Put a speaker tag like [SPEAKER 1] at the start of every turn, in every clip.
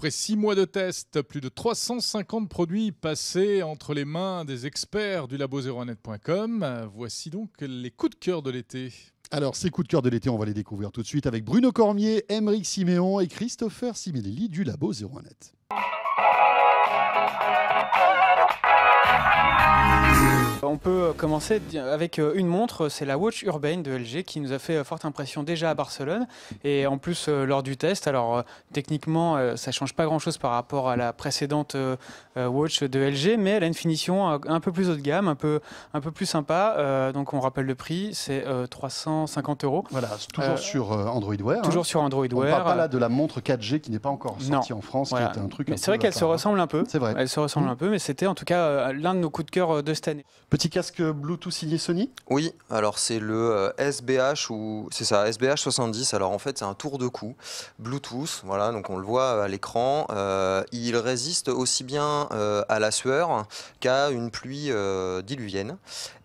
[SPEAKER 1] Après six mois de tests, plus de 350 produits passés entre les mains des experts du labo 01net.com. Voici donc les coups de cœur de l'été. Alors, ces coups de cœur de l'été, on va les découvrir tout de suite avec Bruno Cormier, Emeric Siméon et Christopher Simelli du labo 01net.
[SPEAKER 2] On peut euh, commencer avec euh, une montre, c'est la Watch Urbane de LG qui nous a fait euh, forte impression déjà à Barcelone et en plus lors du test. Alors techniquement, ça change pas grand-chose par rapport à la précédente Watch de LG, mais elle a une finition un peu plus haut de gamme, un peu un peu plus sympa. Donc on rappelle le prix, c'est 350 euros. Voilà, hein. toujours sur
[SPEAKER 1] Android Wear. Toujours sur Android Wear. On parle pas là de la montre 4G qui n'est pas encore sortie en France, qui un truc. C'est vrai qu'elle se
[SPEAKER 2] ressemble un peu. C'est vrai. Elle se ressemble un mm. peu, mais c'était en tout cas l'un de nos coups de cœur de cette année. Petit casque Bluetooth
[SPEAKER 3] signé Sony Oui, alors c'est le SBH euh, ou c'est ça, SBH 70. Alors en fait, c'est un tour de cou Bluetooth. Voilà, donc on le voit à l'écran. Euh, il résiste aussi bien euh, à la sueur qu'à une pluie diluvienne.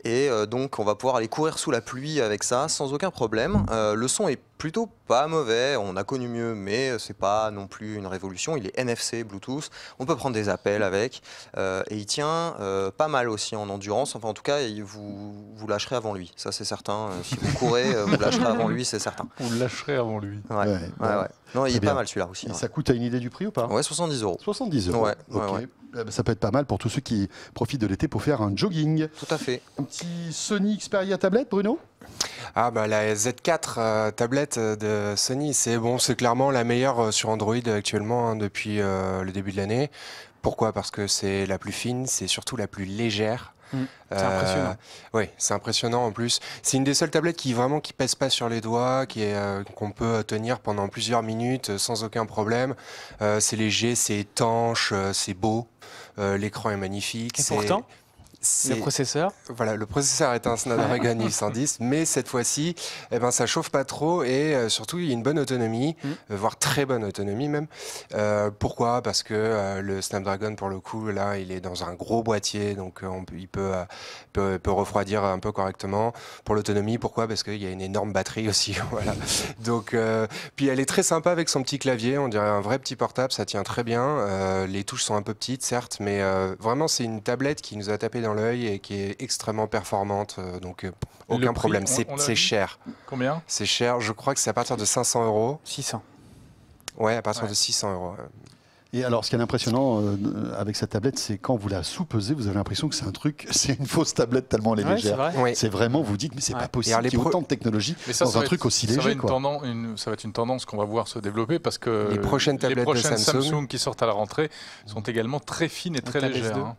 [SPEAKER 3] Et donc on va pouvoir aller courir sous la pluie avec ça sans aucun problème. le son est plutôt pas mauvais. On a connu mieux, mais euh, c'est pas non plus une révolution. Il est NFC, Bluetooth. On peut prendre des appels avec. Euh, et il tient euh, pas mal aussi en endurance. Enfin, en tout cas, vous, vous lâcherez avant lui. Ça, c'est certain. si vous courez, vous lâcherez avant lui, c'est certain. Vous le lâcherez avant lui. Ouais, ouais, Non, il est pas mal celui-là aussi. ça coûte à une idée du prix ou pas Ouais, 70 euros. 70 euros. Ouais,
[SPEAKER 1] eh ben, Ça peut être pas mal pour tous ceux qui profitent de l'été pour faire un jogging.
[SPEAKER 3] Tout à fait. Un petit
[SPEAKER 1] Sony Xperia tablette, Bruno
[SPEAKER 4] ah bah la Z4 euh, tablette euh, de Sony, c'est bon, c'est clairement la meilleure euh, sur Android actuellement hein, depuis le début de l'année. Pourquoi Parce que c'est la plus fine, c'est surtout la plus légère. Mmh, c'est impressionnant. oui, c'est impressionnant en plus. C'est une des seules tablettes qui vraiment qui pèse pas sur les doigts, qui est qu'on peut tenir pendant plusieurs minutes sans aucun problème. c'est léger, c'est étanche, c'est beau. L'écran est magnifique. Et pourtant, le processeur Voilà, le processeur est un Snapdragon 810, mais cette fois-ci, eh ben, ça chauffe pas trop et euh, surtout, il y a une bonne autonomie, mm. euh, voire très bonne autonomie même. Euh, pourquoi Parce que le Snapdragon, pour le coup, là, il est dans un gros boîtier, donc il peut, peut, refroidir un peu correctement. Pour l'autonomie, pourquoi Parce qu'il y a une énorme batterie aussi. voilà. donc, puis elle est très sympa avec son petit clavier, on dirait un vrai petit portable, ça tient très bien. les touches sont un peu petites, certes, mais vraiment, c'est une tablette qui nous a tapé dans l'œil et qui est extrêmement performante. Euh, donc euh, aucun problème. C'est cher. Combien C'est cher. Je crois que c'est à partir de 500 euros. 600. Ouais, à partir de 600 euros. Et alors, ce qui est impressionnant
[SPEAKER 1] euh, avec cette tablette, c'est quand vous la sous-pesez, vous avez l'impression que c'est un truc, c'est une fausse tablette tellement elle est légère. C'est vraiment, vous dites, mais c'est pas possible qu'il y autant de technologie mais dans un truc aussi léger. Ça va, ça va être une tendance qu'on va voir se développer parce que les prochaines tablettes de Samsung, qui sortent à la rentrée sont également très fines et très légères.